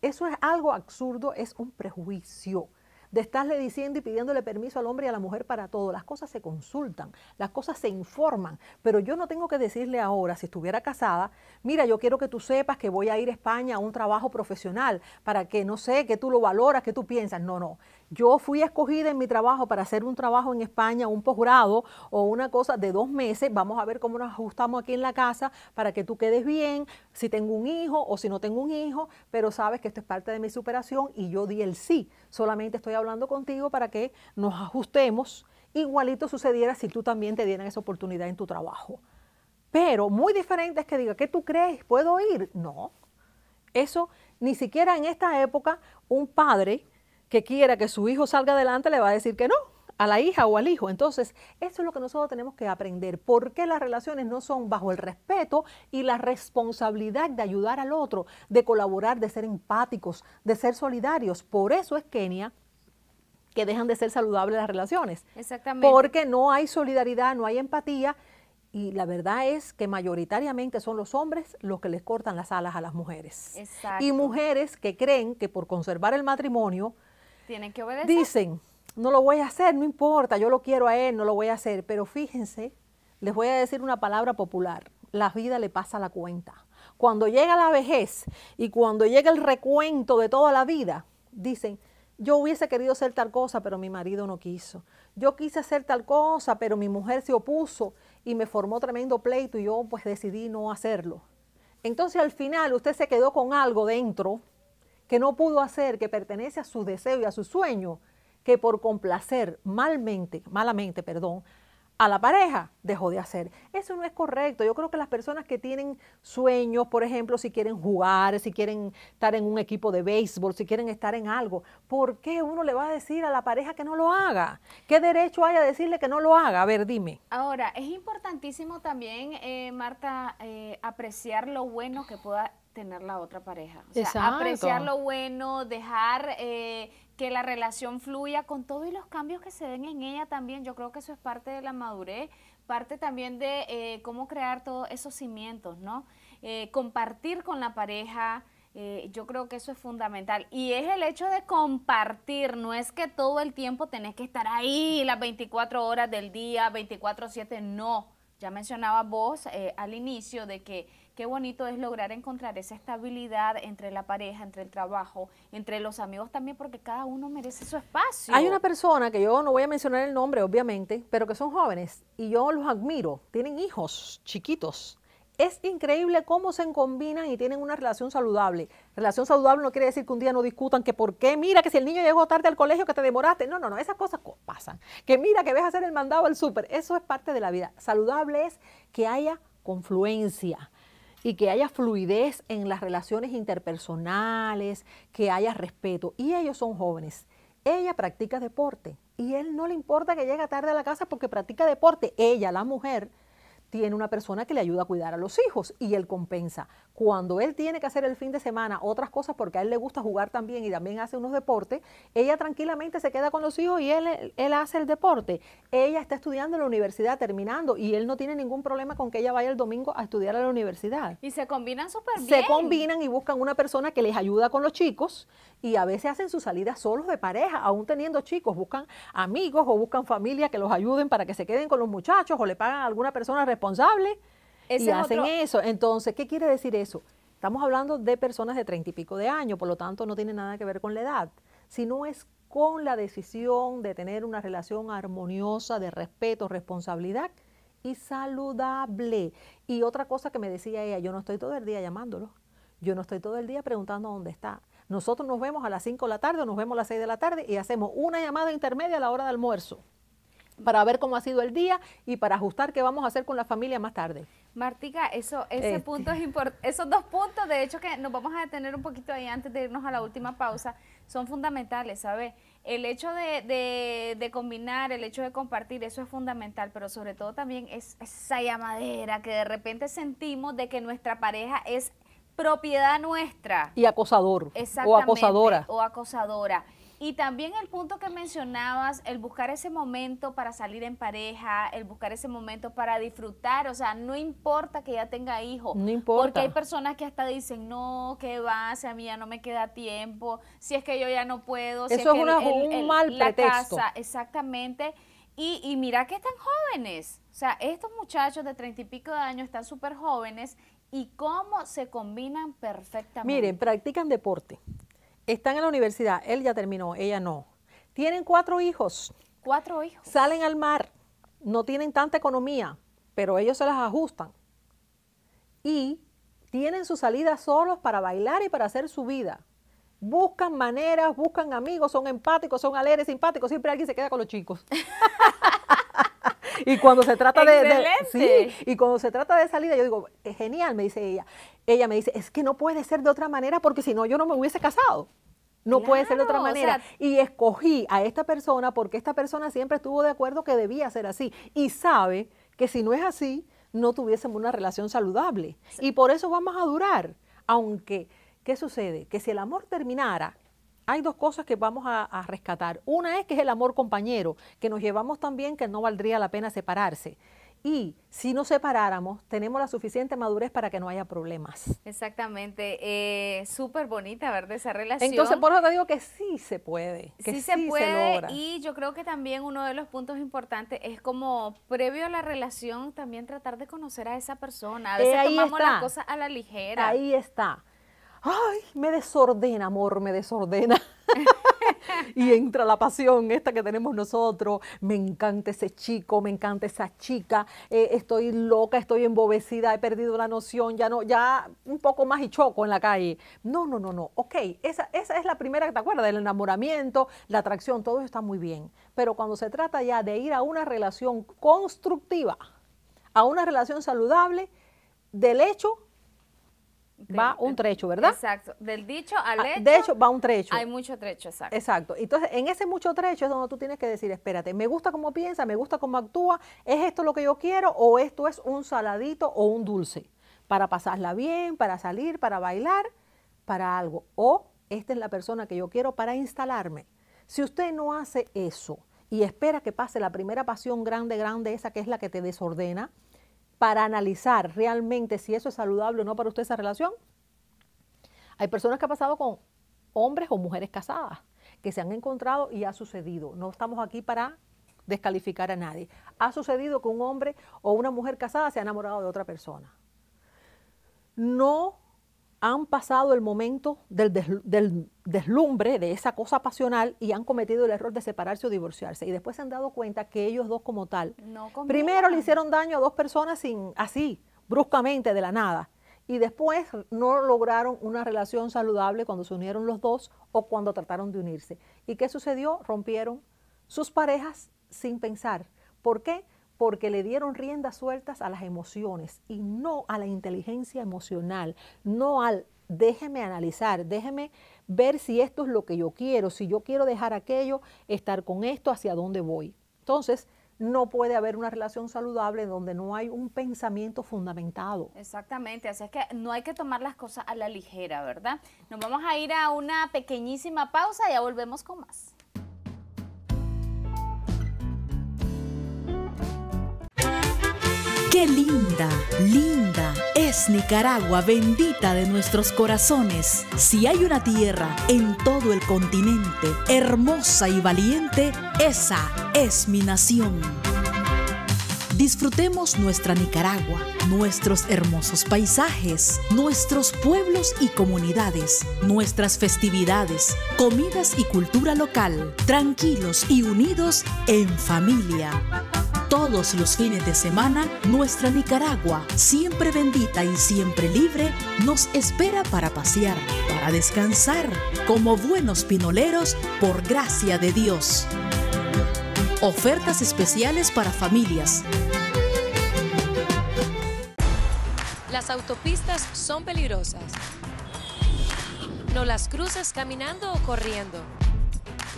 Eso es algo absurdo, es un prejuicio de estarle diciendo y pidiéndole permiso al hombre y a la mujer para todo. Las cosas se consultan, las cosas se informan, pero yo no tengo que decirle ahora, si estuviera casada, mira, yo quiero que tú sepas que voy a ir a España a un trabajo profesional para que, no sé, que tú lo valoras, que tú piensas. No, no. Yo fui escogida en mi trabajo para hacer un trabajo en España, un posgrado o una cosa de dos meses. Vamos a ver cómo nos ajustamos aquí en la casa para que tú quedes bien, si tengo un hijo o si no tengo un hijo, pero sabes que esto es parte de mi superación y yo di el sí. Solamente estoy hablando contigo para que nos ajustemos. Igualito sucediera si tú también te dieran esa oportunidad en tu trabajo. Pero muy diferente es que diga, ¿qué tú crees? ¿Puedo ir? No. Eso, ni siquiera en esta época, un padre que quiera que su hijo salga adelante le va a decir que no a la hija o al hijo. Entonces, eso es lo que nosotros tenemos que aprender. ¿Por qué las relaciones no son bajo el respeto y la responsabilidad de ayudar al otro, de colaborar, de ser empáticos, de ser solidarios? Por eso es Kenia que dejan de ser saludables las relaciones. Exactamente. Porque no hay solidaridad, no hay empatía. Y la verdad es que mayoritariamente son los hombres los que les cortan las alas a las mujeres. Exacto. Y mujeres que creen que por conservar el matrimonio, tienen que obedecer. Dicen, no lo voy a hacer, no importa, yo lo quiero a él, no lo voy a hacer. Pero fíjense, les voy a decir una palabra popular, la vida le pasa la cuenta. Cuando llega la vejez y cuando llega el recuento de toda la vida, dicen, yo hubiese querido hacer tal cosa, pero mi marido no quiso. Yo quise hacer tal cosa, pero mi mujer se opuso y me formó tremendo pleito y yo pues decidí no hacerlo. Entonces al final usted se quedó con algo dentro que no pudo hacer, que pertenece a su deseo y a su sueño, que por complacer malmente, malamente, perdón, a la pareja dejó de hacer. Eso no es correcto. Yo creo que las personas que tienen sueños, por ejemplo, si quieren jugar, si quieren estar en un equipo de béisbol, si quieren estar en algo, ¿por qué uno le va a decir a la pareja que no lo haga? ¿Qué derecho hay a decirle que no lo haga? A ver, dime. Ahora, es importantísimo también, eh, Marta, eh, apreciar lo bueno que pueda tener la otra pareja. O sea, apreciar lo bueno, dejar eh, que la relación fluya con todo y los cambios que se den en ella también. Yo creo que eso es parte de la madurez, parte también de eh, cómo crear todos esos cimientos, ¿no? Eh, compartir con la pareja. yo creo que eso es fundamental. Y es el hecho de compartir, no es que todo el tiempo tenés que estar ahí las 24 horas del día, 24/7, no. Ya mencionaba vos al inicio de que qué bonito es lograr encontrar esa estabilidad entre la pareja, entre el trabajo, entre los amigos también, porque cada uno merece su espacio. Hay una persona que yo no voy a mencionar el nombre, obviamente, pero que son jóvenes y yo los admiro. Tienen hijos chiquitos. Es increíble cómo se combinan y tienen una relación saludable. Relación saludable no quiere decir que un día no discutan que por qué, mira, que si el niño llegó tarde al colegio, que te demoraste. No, no, no, esas cosas pasan. Que mira, que ves a hacer el mandado al súper. Eso es parte de la vida. Saludable es que haya confluencia, y que haya fluidez en las relaciones interpersonales, que haya respeto. Y ellos son jóvenes. Ella practica deporte y él no le importa que llegue tarde a la casa porque practica deporte. Ella, la mujer, tiene una persona que le ayuda a cuidar a los hijos y él compensa. Cuando él tiene que hacer el fin de semana otras cosas porque a él le gusta jugar también y también hace unos deportes, ella tranquilamente se queda con los hijos y él, él hace el deporte. Ella está estudiando en la universidad, terminando, y él no tiene ningún problema con que ella vaya el domingo a estudiar a la universidad. Y se combinan súper bien. Se combinan y buscan una persona que les ayuda con los chicos y a veces hacen sus salidas solos de pareja, aún teniendo chicos, buscan amigos o buscan familia que los ayuden para que se queden con los muchachos o le pagan a alguna persona responsable, y hacen eso. Entonces, ¿qué quiere decir eso? Estamos hablando de personas de treinta y pico de años, por lo tanto no tiene nada que ver con la edad, sino es con la decisión de tener una relación armoniosa de respeto, responsabilidad y saludable. Y otra cosa que me decía ella, yo no estoy todo el día llamándolo, yo no estoy todo el día preguntando dónde está. Nosotros nos vemos a las cinco de la tarde o nos vemos a las seis de la tarde y hacemos una llamada intermedia a la hora de almuerzo para ver cómo ha sido el día y para ajustar qué vamos a hacer con la familia más tarde. Martica, eso, ese este. punto es esos dos puntos, de hecho que nos vamos a detener un poquito ahí antes de irnos a la última pausa, son fundamentales, ¿sabes? El hecho de, de, de, combinar, el hecho de compartir, eso es fundamental, pero sobre todo también es esa llamadera que de repente sentimos de que nuestra pareja es propiedad nuestra. Y acosador. Exactamente, o acosadora. O acosadora. Y también el punto que mencionabas, el buscar ese momento para salir en pareja, el buscar ese momento para disfrutar, o sea, no importa que ya tenga hijos. No importa. Porque hay personas que hasta dicen, no, ¿qué va? Si a mí ya no me queda tiempo, si es que yo ya no puedo. Si Eso es, un mal la Casa, exactamente. Y, y, mira que están jóvenes. O sea, estos muchachos de treinta y pico de años están súper jóvenes y cómo se combinan perfectamente. Miren, practican deporte están en la universidad, él ya terminó, ella no. Tienen cuatro hijos. Cuatro hijos. Salen al mar, no tienen tanta economía, pero ellos se las ajustan. Y tienen su salida solos para bailar y para hacer su vida. Buscan maneras, buscan amigos, son empáticos, son alegres, simpáticos. Siempre alguien se queda con los chicos. [LAUGHS] [LAUGHS] y cuando se trata de, sí, y cuando se trata de salida, yo digo, es genial, me dice ella. Ella me dice, es que no puede ser de otra manera porque si no yo no me hubiese casado. No puede ser de otra manera. y escogí a esta persona porque esta persona siempre estuvo de acuerdo que debía ser así. Y sabe que si no es así, no tuviésemos una relación saludable. Y por eso vamos a durar. Aunque, ¿qué sucede? Que si el amor terminara, hay dos cosas que vamos a, rescatar. Una es que es el amor compañero, que nos llevamos tan bien que no valdría la pena separarse. Y si nos separáramos, tenemos la suficiente madurez para que no haya problemas. Exactamente. Eh, Súper bonita, ¿verdad? Esa relación. Entonces, por eso te digo que sí se puede. Que sí, se puede. Y yo creo que también uno de los puntos importantes es como, previo a la relación, también tratar de conocer a esa persona. A eh, veces tomamos las cosas a la ligera. Ahí está ay, me desordena, amor, me desordena. [LAUGHS] y entra la pasión esta que tenemos nosotros. Me encanta ese chico, me encanta esa chica. Eh, estoy loca, estoy embobecida, he perdido la noción, ya no, ya un poco más y choco en la calle. No, no, no, no. Ok, esa, esa es la primera que te acuerdas, del enamoramiento, la atracción, todo eso está muy bien. Pero cuando se trata ya de ir a una relación constructiva, a una relación saludable, del hecho va un trecho, ¿verdad? Exacto, del dicho al ah, hecho. De hecho, va un trecho. Hay mucho trecho, exacto. Exacto. Entonces, en ese mucho trecho es donde tú tienes que decir, espérate, me gusta cómo piensa, me gusta cómo actúa, ¿es esto lo que yo quiero o esto es un saladito o un dulce? Para pasarla bien, para salir, para bailar, para algo. O esta es la persona que yo quiero para instalarme. Si usted no hace eso y espera que pase la primera pasión grande, grande, esa que es la que te desordena, para analizar realmente si eso es saludable o no para usted esa relación. Hay personas que han pasado con hombres o mujeres casadas que se han encontrado y ha sucedido. No estamos aquí para descalificar a nadie. Ha sucedido que un hombre o una mujer casada se ha enamorado de otra persona. No han pasado el momento del, deslumbre de esa cosa pasional y han cometido el error de separarse o divorciarse. Y después se han dado cuenta que ellos dos como tal, primero le hicieron daño a dos personas sin, así, bruscamente, de la nada. Y después no lograron una relación saludable cuando se unieron los dos o cuando trataron de unirse. ¿Y qué sucedió? Rompieron sus parejas sin pensar. ¿Por qué? porque le dieron riendas sueltas a las emociones y no a la inteligencia emocional, no al déjeme analizar, déjeme ver si esto es lo que yo quiero, si yo quiero dejar aquello, estar con esto, hacia dónde voy. Entonces, no puede haber una relación saludable donde no hay un pensamiento fundamentado. Exactamente, así es que no hay que tomar las cosas a la ligera, ¿verdad? Nos vamos a ir a una pequeñísima pausa y ya volvemos con más. Qué linda, linda es Nicaragua, bendita de nuestros corazones. Si hay una tierra en todo el continente, hermosa y valiente, esa es mi nación. Disfrutemos nuestra Nicaragua, nuestros hermosos paisajes, nuestros pueblos y comunidades, nuestras festividades, comidas y cultura local, tranquilos y unidos en familia. Todos los fines de semana, nuestra Nicaragua, siempre bendita y siempre libre, nos espera para pasear, para descansar, como buenos pinoleros, por gracia de Dios. Ofertas especiales para familias. Las autopistas son peligrosas. No las cruces caminando o corriendo.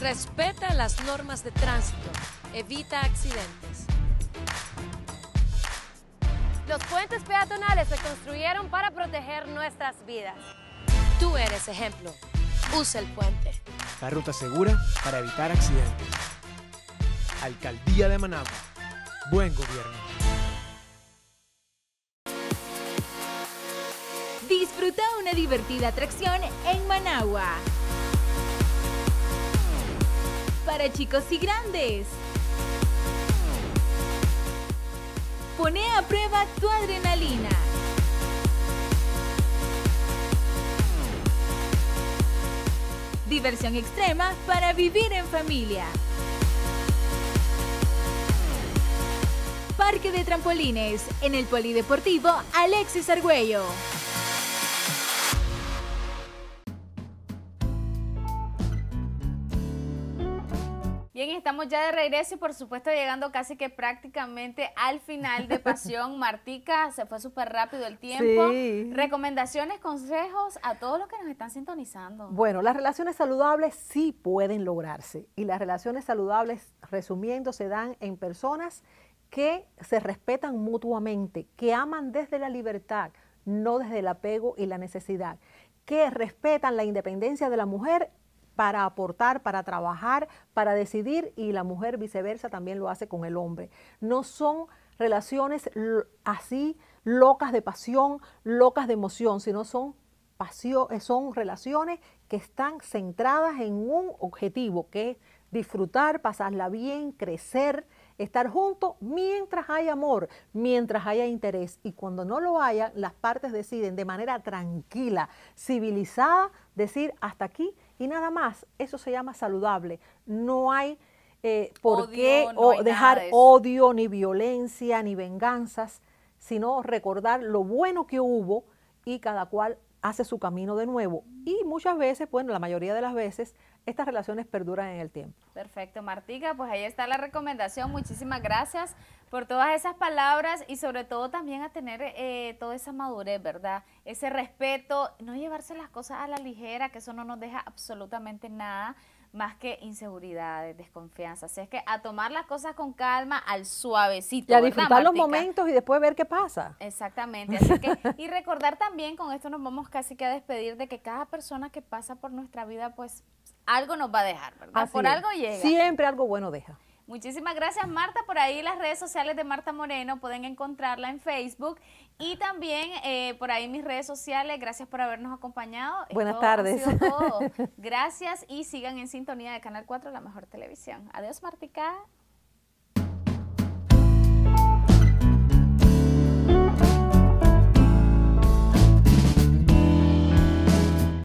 Respeta las normas de tránsito. Evita accidentes. Los puentes peatonales se construyeron para proteger nuestras vidas. Tú eres ejemplo. Usa el puente. La ruta segura para evitar accidentes. Alcaldía de Managua. Buen gobierno. Disfruta una divertida atracción en Managua. Para chicos y grandes. Pone a prueba tu adrenalina. Diversión extrema para vivir en familia. Parque de trampolines en el Polideportivo Alexis Argüello. estamos ya de regreso y por supuesto llegando casi que prácticamente al final de Pasión. [LAUGHS] Martica, se fue súper rápido el tiempo. Recomendaciones, consejos a todos los que nos están sintonizando. Bueno, las relaciones saludables sí pueden lograrse y las relaciones saludables, resumiendo, se dan en personas que se respetan mutuamente, que aman desde la libertad, no desde el apego y la necesidad, que respetan la independencia de la mujer para aportar, para trabajar, para decidir y la mujer viceversa también lo hace con el hombre. No son relaciones así locas de pasión, locas de emoción, sino son, pasión, eh, son relaciones que están centradas en un objetivo, que es disfrutar, pasarla bien, crecer, estar juntos mientras hay amor, mientras haya interés. Y cuando no lo haya, las partes deciden de manera tranquila, civilizada, decir hasta aquí y nada más. Eso se llama saludable. No hay eh, por qué dejar odio, ni violencia, ni venganzas, sino recordar lo bueno que hubo y cada cual hace su camino de nuevo. Y muchas veces, bueno, la mayoría de las veces, estas relaciones perduran en el tiempo. Perfecto, Martica, pues ahí está la recomendación. Muchísimas gracias por todas esas palabras y sobre todo también a tener eh, toda esa madurez, ¿verdad? Ese respeto, no llevarse las cosas a la ligera, que eso no nos deja absolutamente nada más que inseguridades, desconfianza. Así es que a tomar las cosas con calma, al suavecito. Y a disfrutar los momentos y después ver qué pasa. Exactamente. Así que, y recordar también, con esto nos vamos casi que a despedir, de que cada persona que pasa por nuestra vida, pues algo nos va a dejar, ¿verdad? por algo llega. Siempre algo bueno deja. Muchísimas gracias Marta, por ahí las redes sociales de Marta Moreno pueden encontrarla en Facebook y también eh, por ahí mis redes sociales, gracias por habernos acompañado. Buenas tardes. [LAUGHS] Gracias y sigan en sintonía de Canal 4, la mejor televisión. Adiós Martica.